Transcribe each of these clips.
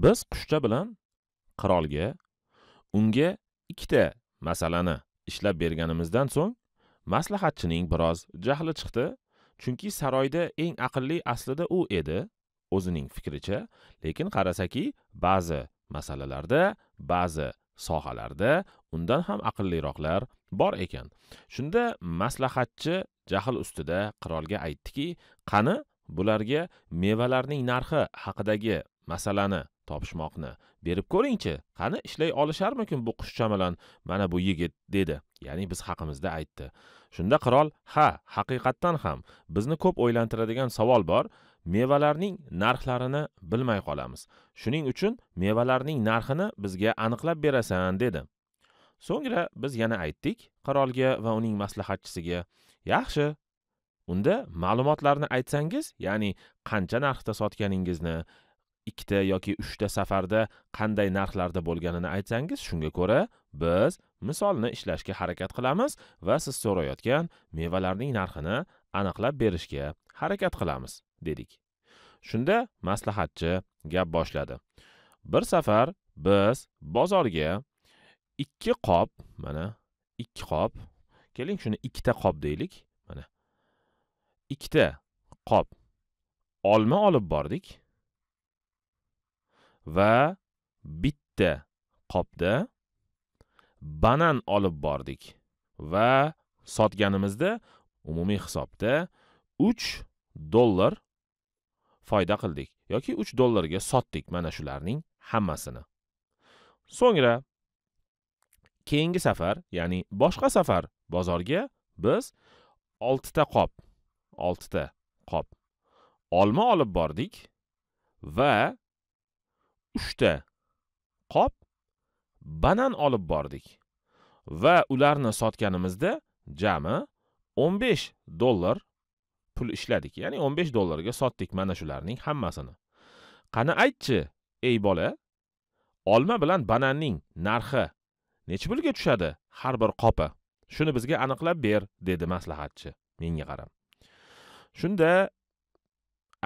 biz qushcha bilan qirolga unga ikkita masalani ishlab berganimizdan so'ng maslahatchining biroz jahli chiqdi chunki saroyda eng aqlli aslida u edi o'zining fikricha lekin qarasaki ba'zi masalalarda ba'zi sohalarda undan ham aqlliroqlar bor ekan shunda maslahatchi jahl ustida qirolga aytdiki qani bularga mevalarning narxi haqidagi masalani topishmoqni berib ko'ringchi qani ishlay olisharmikin bu bilan mana bu yigit dedi ya'ni biz haqimizda aytdi shunda qirol ha haqiqatdan ham bizni ko'p o'ylantiradigan savol bor mevalarning narxlarini bilmay qolamiz shuning uchun mevalarning narxini bizga aniqlab berasan dedi so'ngra biz yana aytdik qirolga va uning maslahatchisiga yaxshi unda ma'lumotlarni aytsangiz ya'ni qancha narxda sotganingizni ikkita yoki uchta safarda qanday narxlarda bo'lganini aytsangiz shunga ko'ra biz misolni ishlashga harakat qilamiz va siz so'rayotgan mevalarning narxini aniqlab berishga harakat qilamiz dedik shunda maslahatchi gap boshladi bir safar biz bozorga ikki qop mana ikki qop keling shuni ikkita qop deylik mana ikkita qop olma olib bordik va bitta qopda banan olib bordik va sotganimizda umumiy hisobda 3 dollar foyda qildik yoki 3 dollarga sotdik mana shularning hammasini so'ngra keyingi safar ya'ni boshqa safar bozorga biz 6 ta qop 6 ta qop olma olib bordik va uchta qop banan olib bordik va ularni sotganimizda jami 15 dollar pul ishladik ya'ni 15 dollarga sotdik mana shularning hammasini qani aytchi ey bola olma bilan bananning narxi necha pulga tushadi har bir qopi shuni bizga aniqlab ber dedi maslahatchi menga qarab shunda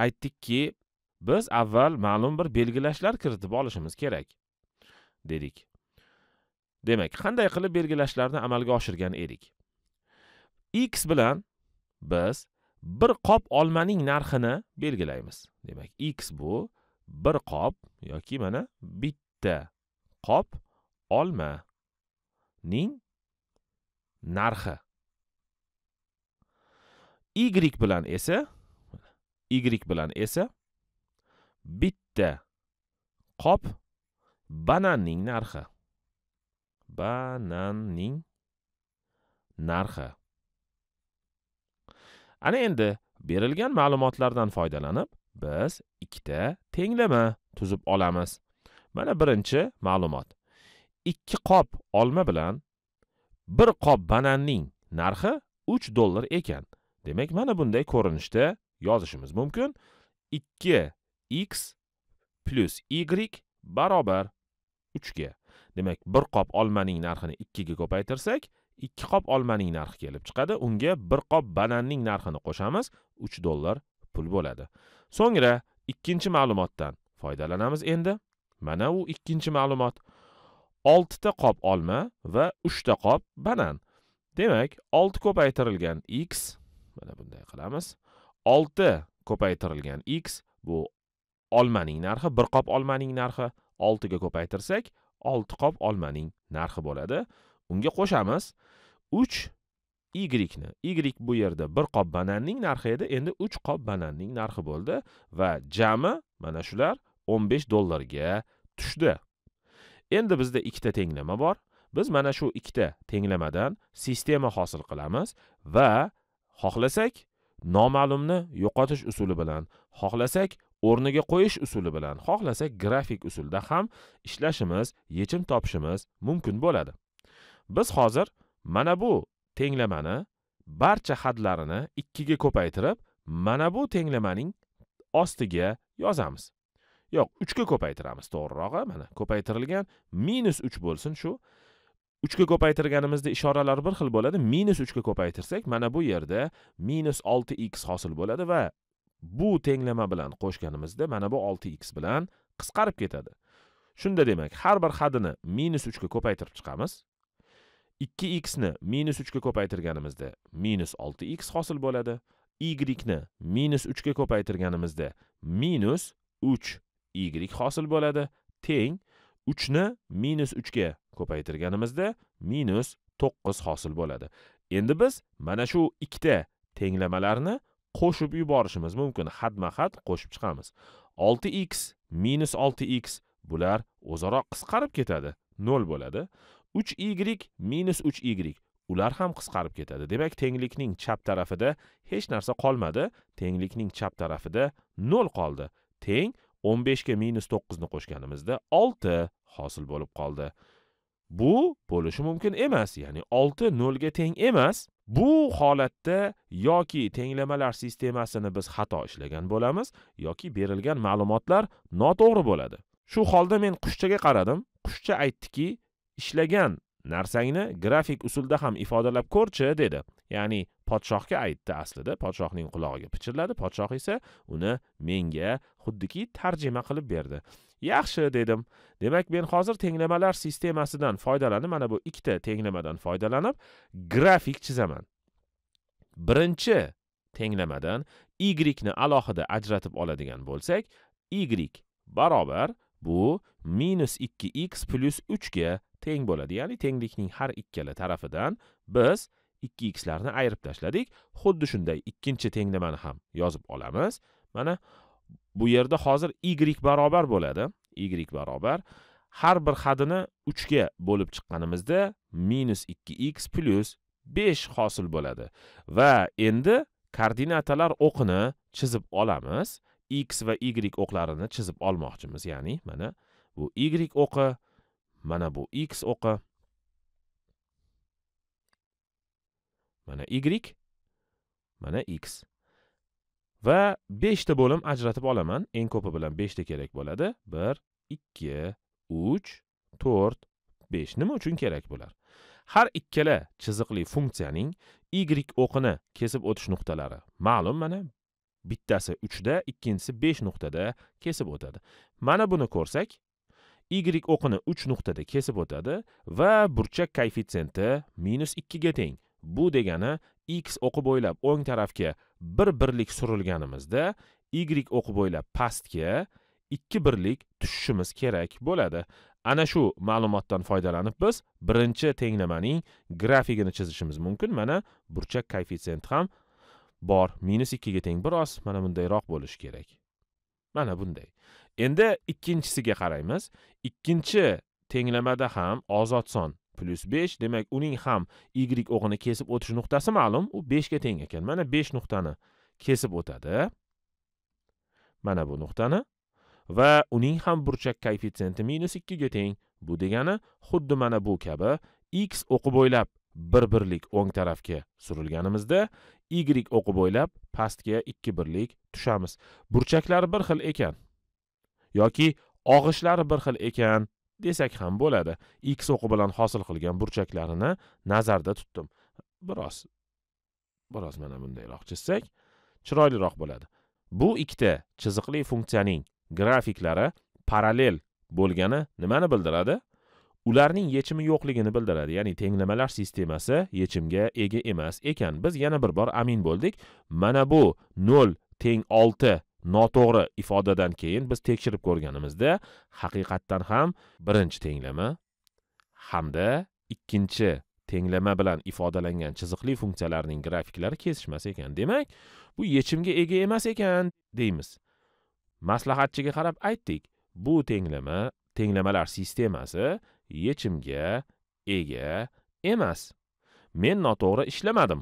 aytdikki biz avval ma'lum bir belgilashlar kiritib olishimiz kerak dedik demak qanday qilib belgilashlarni amalga oshirgan edik x bilan biz bir qop olmaning narxini belgilaymiz demak x bu bir qop yoki mana bitta qop olma ning narxi y bilan esa y bilan esa bitta qop bananning narxi bananning narxi ana endi berilgan ma'lumotlardan foydalanib biz ikkita tenglama tuzib olamiz mana birinchi ma'lumot ikki qop olma bilan bir qop bananning narxi 3 dollar ekan demak mana bunday ko'rinishda yozishimiz mumkin 2 x plus y barobar 3 ga demak bir qop olmaning narxini 2 ga ko'paytirsak 2 qop olmaning narxi kelib chiqadi unga bir qop bananning narxini qo'shamiz 3 dollar pul bo'ladi so'ngra ikkinchi ma'lumotdan foydalanamiz endi mana u ikkinchi ma'lumot 6 ta qop olma va 3 ta qop banan demak 6 ko'paytirilgan x mana bunday qilamiz 6 ko'paytirilgan x bu olmaning narxi bir qop olmaning narxi oltiga ko'paytirsak olti qop olmaning narxi bo'ladi unga qo'shamiz uch y-ni y bu yerda bir qop bananning narxi edi endi 3 qop bananning narxi bo'ldi va jami mana shular 15 dollarga tushdi endi bizda ikkita tenglama bor biz mana shu ikkita tenglamadan sistema hosil qilamiz va xohlasak noma'lumni yo'qotish usuli bilan xohlasak o'rniga qo'yish usuli bilan xohlasak grafik usulda ham ishlashimiz yechim topishimiz mumkin bo'ladi biz hozir mana bu tenglamani barcha hadlarini ikkiga ko'paytirib mana bu tenglamaning ostiga yozamiz yo'q uchga ko'paytiramiz to'g'rirog'i mana ko'paytirilgan minus uch bo'lsin shu uchga ko'paytirganimizda ishoralar bir xil bo'ladi minus uchga ko'paytirsak mana bu yerda minus olti x hosil bo'ladi va bu tenglama bilan qo'shganimizda mana bu 6x bilan qisqarib ketadi shunda demak har bir hadini minus ga ko'paytirib chiqamiz 2x ni minus 3 ga ko'paytirganimizda minus 6x hosil bo'ladi y ni minus 3 ga ko'paytirganimizda minus 3 y hosil bo'ladi teng 3 ni minus 3 ga ko'paytirganimizda minus 9 hosil bo'ladi endi biz mana shu ikkita tenglamalarni qo'shib yuborishimiz mumkin hadma had qo'shib chiqamiz 6x minus 6x bular o'zaro qisqarib ketadi 0 bo'ladi 3y minus 3y ular ham qisqarib ketadi demak tenglikning chap tarafida hech narsa qolmadi tenglikning chap tarafida 0 qoldi teng 15 ga minus 9 ni qo'shganimizda 6 hosil bo'lib qoldi bu bo'lishi mumkin emas ya'ni 6 0 ga teng emas bu holatda yoki tenglamalar sistemasini biz xato ishlagan bo'lamiz yoki berilgan ma'lumotlar noto'g'ri bo'ladi shu holda men qushchaga qaradim qushcha aytdiki ishlagan narsangni grafik usulda ham ifodalab ko'rchi dedi ya'ni podshohga aytdi aslida podshohning qulog'iga pichirladi podshoh esa uni menga xuddiki tarjima qilib berdi yaxshi dedim demak men hozir tenglamalar sistemasidan foydalanib mana bu ikkita tenglamadan foydalanib grafik chizaman birinchi tenglamadan y ni alohida ajratib oladigan bo'lsak y barobar bu minus 2x plyus 3 ga teng bo'ladi ya'ni tenglikning har ikkala tarafidan biz 2xlarni ayirib tashladik xuddi shunday ikkinchi tenglamani ham yozib olamiz mana bu yerda hozir y barobar bo'ladi y barobar har bir hadini 3 ga bo'lib chiqqanimizda minus 2x plyus 5 hosil bo'ladi va endi koordinatalar o'qini chizib olamiz x va y o'qlarini chizib olmoqchimiz ya'ni mana bu y o'qi mana bu x o'qi mana y mana x va 5 ta bo'lim ajratib olaman eng ko'pi bilan 5 ta kerak bo'ladi 1 2 3 4 5 nima uchun kerak bular har ikkala chiziqli funksiyaning y o'qini kesib o'tish nuqtalari ma'lum mana bittasi 3 da, ikkinchisi 5 nuqtada kesib o'tadi mana buni ko'rsak y o'qini 3 nuqtada kesib o'tadi va burchak koeffitsenti minus 2 ga teng bu degani x o'qi bo'ylab o'ng tarafga bir birlik surilganimizda y o'qi bo'ylab pastga ikki birlik tushishimiz kerak bo'ladi ana shu ma'lumotdan foydalanib biz birinchi tenglamaning grafigini chizishimiz mumkin mana burchak koeffitsient ham bor minus ikkiga teng biroz mana bundayroq bo'lishi kerak mana bunday endi ikkinchisiga qaraymiz ikkinchi tenglamada ham ozod son plyus besh demak uning ham y o'g'ini kesib o'tish nuqtasi ma'lum u beshga teng ekan mana besh nuqtani kesib o'tadi mana bu nuqtani va uning ham burchak koeffitsiyenti minus ikkiga teng bu degani xuddi mana bu kabi x o'qi bo'ylab bir birlik o'ng tarafga surilganimizda y o'qi bo'ylab pastga ikki birlik tushamiz burchaklari bir xil ekan yoki og'ishlari bir xil ekan desak ham bo'ladi x o'qi bilan hosil qilgan burchaklarini nazarda tutdim biroz biroz mana bundayroq chizsak chiroyliroq bo'ladi bu ikkita chiziqli funksiyaning grafiklari parallel bo'lgani nimani bildiradi ularning yechimi yo'qligini bildiradi ya'ni tenglamalar sistemasi yechimga ega emas ekan biz yana bir bor amin bo'ldik mana bu 0 teng noto'g'ri ifodadan keyin biz tekshirib ko'rganimizda haqiqatdan ham birinchi tenglama hamda ikkinchi tenglama bilan ifodalangan chiziqli funksiyalarning grafiklari kesishmas ekan demak bu yechimga ega emas ekan deymiz maslahatchiga qarab aytdik bu tenglama tenglamalar sistemasi yechimga ega emas men noto'g'ri ishlamadim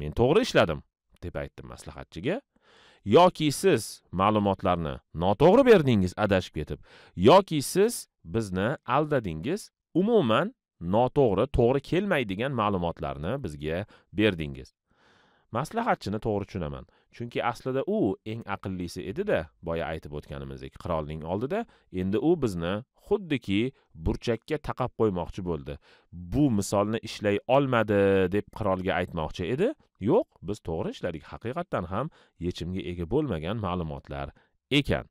men to'g'ri ishladim deb aytdim maslahatchiga yoki siz ma'lumotlarni noto'g'ri berdingiz adashib ketib yoki siz bizni aldadingiz umuman noto'g'ri to'g'ri kelmaydigan ma'lumotlarni bizga berdingiz maslahatchini to'g'ri tushunaman chunki aslida u eng aqllisi edida boya aytib o'tganimizdek qirolning oldida endi u bizni xuddiki burchakka taqab qo'ymoqchi bo'ldi bu misolni ishlay olmadi deb qirolga aytmoqchi edi yo'q biz to'g'ri ishladik haqiqatdan ham yechimga ega bo'lmagan ma'lumotlar ekan